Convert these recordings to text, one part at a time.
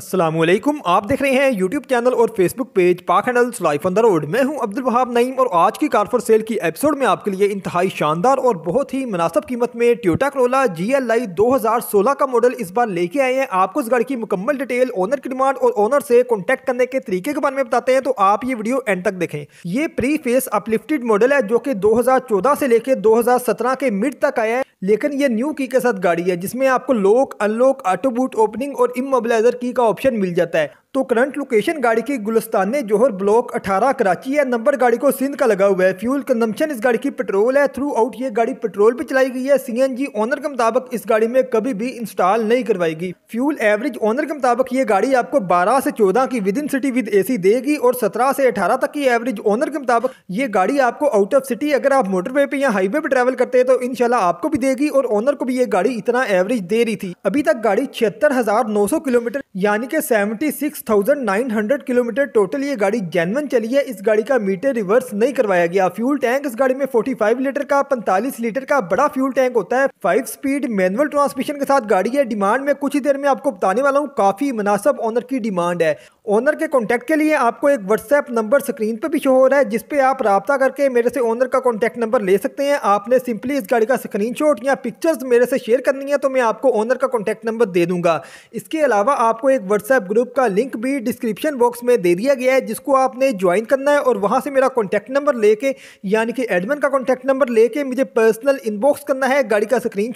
असलम आप देख रहे हैं यूट्यूब चैनल और Facebook page Pak handles life on the road मैं हूं अब्दुल वहाब नईम और आज की कार फॉर सेल की एपिसोड में आपके लिए इंतहाई शानदार और बहुत ही मुनासब कीमत में Toyota Corolla G L I दो हज़ार सोलह का मॉडल इस बार लेके आए हैं आपको इस गाड़ी की मुकम्मल डिटेल ओनर की डिमांड और ओनर से कॉन्टैक्ट करने के तरीके के बारे में बताते हैं तो आप ये वीडियो एंड तक देखें ये प्री फेस अपलिफ्टेड मॉडल है जो कि दो हज़ार चौदह से लेकर दो हज़ार सत्रह के मिड तक आया है लेकिन ये न्यू की के साथ गाड़ी है जिसमें आपको lock unlock auto boot opening और इमोबलाइजर की का ऑप्शन मिल जाता है तो करंट लोकेशन गाड़ी की गुलस्तान जोहर ब्लॉक 18 कराची है नंबर गाड़ी को सिंध का लगा हुआ है फ्यूल कंजम्पशन इस गाड़ी की पेट्रोल है थ्रू आउट ये गाड़ी पेट्रोल पे चलाई गई है सीएनजी ओनर के मुताबिक इस गाड़ी में कभी भी इंस्टॉल नहीं करवाएगी फ्यूल एवरेज ओनर के मुताबिक ये गाड़ी आपको बारह से चौदह की विद इन सिटी विद ए देगी और सत्रह से अठारह तक की एवरेज ओनर के मुताबिक ये गाड़ी आपको आउट ऑफ सिटी अगर आप मोटरवे पे या हाईवे पे ट्रेवल करते हैं तो इनशाला आपको भी देगी और ओनर को भी ये गाड़ी इतना एवरेज दे रही थी अभी तक गाड़ी छिहत्तर किलोमीटर यानी कि सेवेंटी 6,900 किलोमीटर टोटल ये गाड़ी जैनवन चली है इस गाड़ी का मीटर रिवर्स नहीं करवाया गया फ्यूल टैंक इस गाड़ी में 45 लीटर का 45 लीटर का बड़ा फ्यूल टैंक होता है फाइव स्पीड मैनुअल ट्रांसमिशन के साथ गाड़ी है डिमांड में कुछ ही देर में आपको बताने वाला हूँ काफी मुनासब ऑनर की डिमांड है ओनर के कॉन्टैक्ट के लिए आपको एक व्हाट्सएप नंबर स्क्रीन पर भी शो हो रहा है जिस आप रबता करके मेरे से ओनर का कॉन्टैक्ट नंबर ले सकते हैं आपने सिंपली इस गाड़ी का स्क्रीन शॉट या पिक्चर्स मेरे से शेयर करनी है तो मैं आपको ओनर का कॉन्टैक्ट नंबर दे दूंगा इसके अलावा आपको एक व्हाट्सएप ग्रुप का लिंक भी डिस्क्रिप्शन बॉक्स में दे दिया गया है जिसको आपने ज्वाइन करना है और वहाँ से मेरा कॉन्टैक्ट नंबर लेके यानी कि एडमिन का कॉन्टैक्ट नंबर लेके मुझे पर्सनल इनबॉक्स करना है गाड़ी का स्क्रीन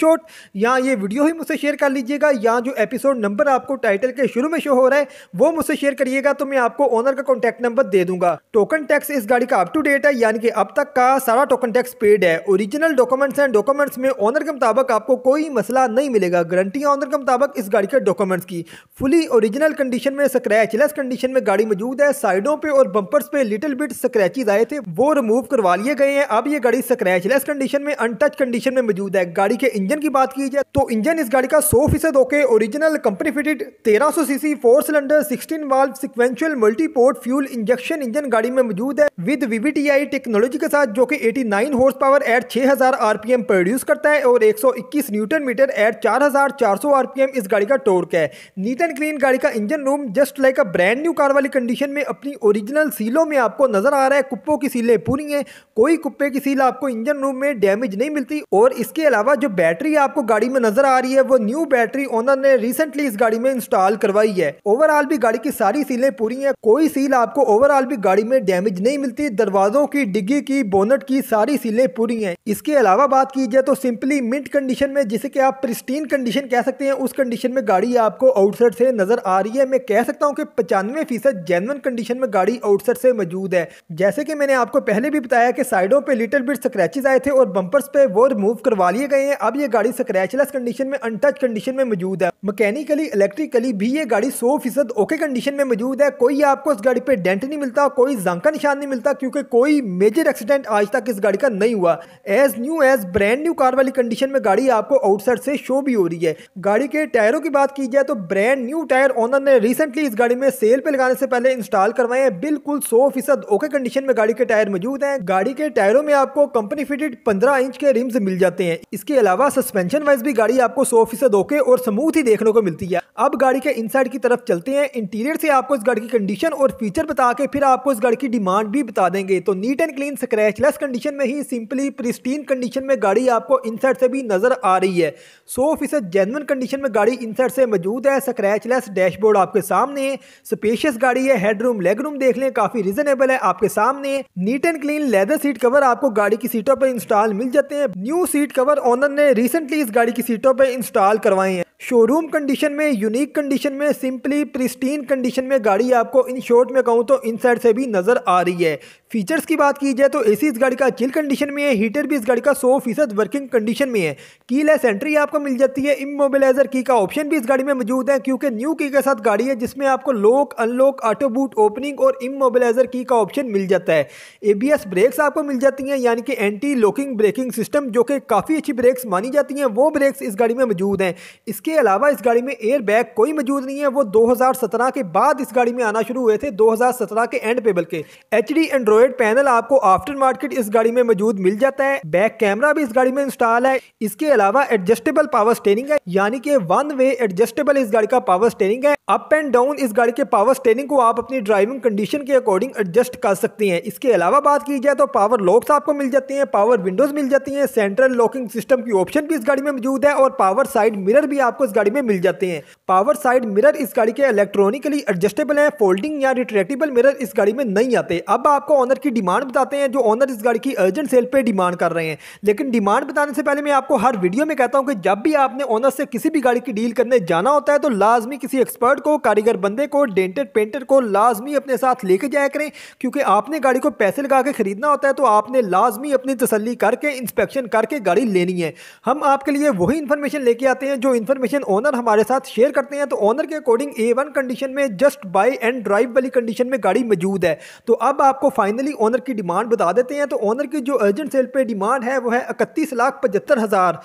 या ये वीडियो ही मुझसे शेयर कर लीजिएगा या जो एपिसोड नंबर आपको टाइटल के शुरू में शो हो रहा है वो मुझसे शेयर करिएगा तो मैं आपको ओनर का कॉन्टेक्ट नंबर दे दूंगा टोकन टैक्स इस गाड़ी का अप टू डेट है यानी कि अब तक का सारा टोकन टैक्स पेड है ओरिजिनल डॉक्यूमेंट्स एंड डॉक्यूमेंट्स में ओनर के मुताबिक आपको कोई मसला नहीं मिलेगा गारंटी ओनर के मुताबिक इस गाड़ी के डॉक्यूमेंट्स की फुली ओरिजिनल कंडीशन में स्क्रैच लेस कंडीशन में गाड़ी मौजूद है साइडों पे और बम्पर्स पे लिटिल बिट स्क्रैचेज आए थे वो रिमूव करवा लिए गए हैं अब ये गाड़ी स्क्रैच लेस कंडीशन में अनटच कंडीशन में मौजूद है गाड़ी के इंजन की बात की जाए तो इंजन इस गाड़ी का सौ फीसद ओके ओरिजिनल कंपनी फिटेड तेरह सौ CC four cylinder sixteen valve 12 sequential multiport fuel injection engine गाड़ी में मौजूद है विद वीवीटीआई टेक्नोलॉजी के साथ जो कि 89 nine horse power at 6000 RPM produce करता है और 121 न्यूटन मीटर एट 4400 आरपीएम इस गाड़ी का टोर्क है नीट एंड क्लीन गाड़ी का engine room just like a brand new car वाली कंडीशन में अपनी ओरिजिनल सीलों में आपको नजर आ रहा है कुप्पो की सीलें पूरी हैं कोई कुप्पे की सील आपको इंजन रूम में डैमेज नहीं मिलती और इसके अलावा जो बैटरी आपको गाड़ी में नजर आ रही है वो न्यू बैटरी ओनर ने रिसेंटली इस गाड़ी में इंस्टॉल करवाई है ओवरऑल भी गाड़ी की सारी सारी सीलें पूरी हैं कोई सील आपको ओवरऑल भी गाड़ी में डैमेज नहीं मिलती दरवाजों की डिग्गी की बोनट की सारी सीलें पूरी हैं इसके अलावा बात की जाए तो सिंपली मिंट कंडीशन में जिसे कि आप प्रिस्टीन कंडीशन कह सकते हैं उस कंडीशन में गाड़ी आपको आउटसाइड से नजर आ रही है मैं कह सकता हूँ कि पचानवे फीसद कंडीशन में गाड़ी आउटसाइड से मौजूद है जैसे कि मैंने आपको पहले भी बताया कि साइडों पर लिटल बिट स्क्रैचेज आए थे और बंपर्स पे वो रिमूव करवा लिए गए हैं अब ये गाड़ी स्क्रैचलेस कंडीशन में अनटच कंडीशन में मौजूद है मैकेनिकली इलेक्ट्रिकली भी ये गाड़ी सौ फीसद ओके कंडीशन में में मौजूद है कोई आपको इस गाड़ी पे डेंट नहीं मिलता कोई जंग का निशान नहीं मिलता क्योंकि कोई मेजर एक्सीडेंट आज तक इस गाड़ी का नहीं हुआ as new as brand new car वाली कंडीशन में गाड़ी आपको आउटसाइड से शो भी हो रही है गाड़ी के टायरों की बात की जाए तो ब्रांड न्यू टायर ओनर ने रिसेंटली इस गाड़ी में सेल पे लगाने से पहले इंस्टॉल करवाए हैं बिल्कुल सौ फीसद ओके कंडीशन में गाड़ी के टायर मौजूद है गाड़ी के टायरों में आपको कंपनी फिटेड पंद्रह इंच के रिम्स मिल जाते हैं इसके अलावा सस्पेंशन वाइज भी गाड़ी आपको सौ ओके और स्मूथ ही देखने को मिलती है अब गाड़ी के इनसाइड की तरफ चलते हैं इंटीरियर से आपको इस गाड़ी की कंडीशन और फीचर बता के फिर आपको इस गाड़ी की डिमांड भी बता देंगे तो neat and clean scratchless condition में ही सिंपली प्रिस्टीन कंडीशन में गाड़ी आपको इनसाइड से भी नज़र आ रही है सौ फीसद जेनवन कंडीशन में गाड़ी इनसाइड से मौजूद है स्क्रैचलेस डैशबोर्ड आपके सामने है स्पेशियस गाड़ी है हेडरूम लेग रूम देख लें काफ़ी रिजनेबल है आपके सामने neat and clean leather seat cover आपको गाड़ी की सीटों पर इंस्टॉल मिल जाते हैं न्यू सीट कवर ऑनर ने रिसेंटली इस गाड़ी की सीटों पर इंस्टॉल करवाए हैं शोरूम कंडीशन में यूनिक कंडीशन में सिंपली प्रिस्टीन कंडीशन में गाड़ी आपको इन शॉर्ट में कहूँ तो इन साइड से भी नज़र आ रही है फीचर्स की बात की जाए तो एसी इस गाड़ी का चिल कंडीशन में है हीटर भी इस गाड़ी का सौ फीसद वर्किंग कंडीशन में है की लेस एंट्री आपको मिल जाती है इमोबिलाइजर की का ऑप्शन भी इस गाड़ी में मौजूद है क्योंकि न्यू की के साथ गाड़ी है जिसमें आपको lock unlock auto boot opening और इमोबिलाइजर की का ऑप्शन मिल जाता है ए ब्रेक्स आपको मिल जाती हैं यानी कि एंटी लॉकिंग ब्रेकिंग सिस्टम जो कि काफ़ी अच्छी ब्रेक्स मानी जाती हैं वो ब्रेक्स इस गाड़ी में मौजूद हैं इसके अलावा इस गाड़ी में एयर बैग कोई मौजूद नहीं है वो दो के बाद इस गाड़ी में आना शुरू हुए थे दो के एंड पेबल के एच डी एंड्रॉइड पैनल आपको आफ्टर मार्केट इस गाड़ी में मौजूद मिल जाता है बैक कैमरा भी इस गाड़ी में इंस्टॉल है इसके अलावा एडजस्टेबल पावर स्टेरिंग है यानी कि वन वे एडजस्टेबल इस गाड़ी का पावर स्टेरिंग है अप एंड डाउन इस गाड़ी के पावर स्टेरिंग को आप अपनी ड्राइविंग कंडीशन के अकॉर्डिंग एडजस्ट कर सकते हैं इसके अलावा बात की जाए तो पावर लॉक्स आपको मिल जाती है पावर विंडोज मिल जाती है सेंट्रल लॉकिंग सिस्टम की ऑप्शन भी इस गाड़ी में मौजूद है और पावर साइड मिरर भी आपको इस गाड़ी में मिल जाते हैं पावर साइड मिरर इस गाड़ी के इलेक्ट्रॉनिकली एडजस्टेबल है फोल्डिंग या रिट्रेक्टेबल मिरर इस गाड़ी में नहीं आते अब आपको ऑनर की डिमांड बताते हैं जो ऑनर इस गाड़ी की अर्जेंट सेल पर डिमांड कर रहे हैं लेकिन डिमांड बताने से पहले मैं आपको हर वीडियो में कहता हूँ कि जब भी आपने ऑनर से किसी भी गाड़ी की डील करने जाना होता है तो लाजमी किसी एक्सपर्ट को कारीगर बंदे को डेंटेड पेंटर को लाजमी अपने साथ लेके जाया करें क्योंकि आपने गाड़ी को पैसे लगा के खरीदना होता है तो आपने लाजमी अपनी तसली करके इंस्पेक्शन करके गाड़ी लेनी है हम आपके लिए वही इन्फॉर्मेशन लेके आते हैं जो इन्फॉर्मेशन ऑनर हमारे साथ शेयर करते हैं तो ऑनर के अकॉर्डिंग ए कंडीशन में जस्ट बाई एंड ड्राइव वाली कंडीशन में गाड़ी मौजूद है तो अब आपको फाइनल फाइनली ओनर की डिमांड बता देते हैं तो ओनर की जो अर्जेंट सेल पे डिमांड है वो है इकतीस लाख पचहत्तर हज़ार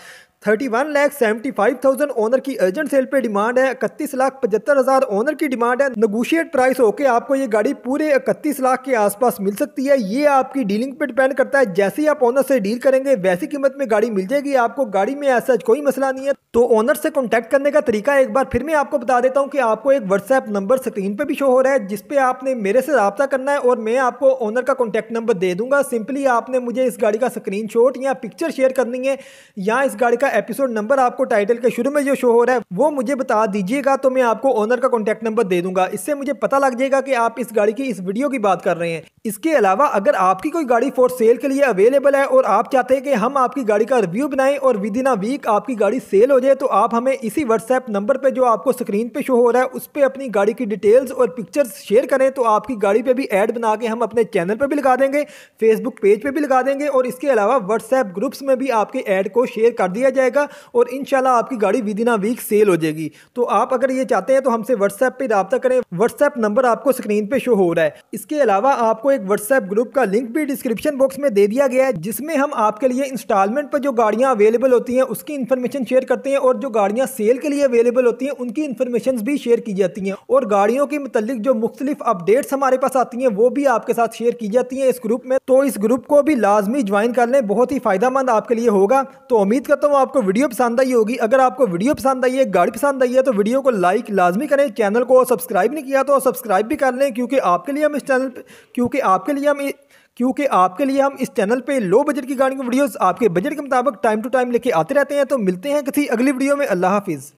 thirty one lakh seventy five thousand owner की अर्जेंट सेल पे डिमांड है इकतीस लाख पचहत्तर हज़ार ओनर की डिमांड है नगोशिएट प्राइस होके आपको ये गाड़ी पूरे इकतीस लाख के आसपास मिल सकती है ये आपकी डीलिंग पे डिपेंड करता है जैसे ही आप ओनर से डील करेंगे वैसी कीमत में गाड़ी मिल जाएगी आपको गाड़ी में ऐसा कोई मसला नहीं है तो ओनर से कॉन्टेक्ट करने का तरीका एक बार फिर मैं आपको बता देता हूँ कि आपको एक व्हाट्सएप नंबर स्क्रीन पर भी शो हो रहा है जिसपे आपने मेरे से रब्ता करना है और मैं आपको ओनर का कॉन्टैक्ट नंबर दे दूंगा सिंपली आपने मुझे इस गाड़ी का स्क्रीन या पिक्चर शेयर करनी है या इस गाड़ी का का एपिसोड नंबर आपको टाइटल के शुरू में जो शो हो रहा है वो मुझे बता दीजिएगा तो मैं आपको ओनर का कॉन्टैक्ट नंबर दे दूंगा इससे मुझे पता लग जाएगा कि आप इस गाड़ी की इस वीडियो की बात कर रहे हैं इसके अलावा अगर आपकी कोई गाड़ी फॉर सेल के लिए अवेलेबल है और आप चाहते हैं कि हम आपकी गाड़ी का रिव्यू बनाए और विद इन अ वीक आपकी गाड़ी सेल हो जाए तो आप हमें इसी व्हाट्सएप नंबर पर जो आपको स्क्रीन पे शो हो रहा है उस पर अपनी गाड़ी की डिटेल्स और पिक्चर्स शेयर करें तो आपकी गाड़ी पर भी एड बना के हम अपने चैनल पर भी लगा देंगे फेसबुक पेज पर भी लगा देंगे और इसके अलावा व्हाट्सएप ग्रुप्स में भी आपके एड को शेयर कर दिया जाए जाएगा और इन आपकी गाड़ी within a week sale हो जाएगी तो आप अगर ये चाहते हैं तो हमसे व्हाट्सएप पर रबता करें व्हाट्सएप नंबर आपको स्क्रीन पर शो हो रहा है इसके अलावा आपको एक व्हाट्सएप ग्रुप का लिंक भी डिस्क्रिप्शन बॉक्स में दे दिया गया है जिसमें हम आपके लिए इंस्टॉलमेंट पर जो गाड़ियाँ अवेलेबल होती हैं उसकी इन्फॉर्मेशन शेयर करते हैं और जो गाड़ियाँ सेल के लिए अवेलेबल होती हैं उनकी इन्फॉर्मेशन भी शेयर की जाती हैं और गाड़ियों के मतलब जो मुख्तलिफ अपडेट्स हमारे पास आती हैं वो भी आपके साथ शेयर की जाती हैं इस ग्रुप में तो इस ग्रुप को भी लाजमी ज्वाइन कर लें बहुत ही फ़ायदा आपके लिए होगा तो उम्मीद करता हूँ आप आपको वीडियो पसंद आई होगी अगर आपको वीडियो पसंद आई है गाड़ी पसंद आई है तो वीडियो को लाइक लाजमी करें चैनल को सब्सक्राइब नहीं किया तो सब्सक्राइब भी कर लें क्योंकि आपके लिए हम इस चैनल पर क्योंकि आपके लिए हम क्योंकि आपके लिए हम इस चैनल पे लो बजट की गाड़ियों की वीडियोस आपके बजट के मुताबिक टाइम टू टाइम लेके आते रहते हैं तो मिलते हैं किसी अगली वीडियो में अल्लाह हाफिज़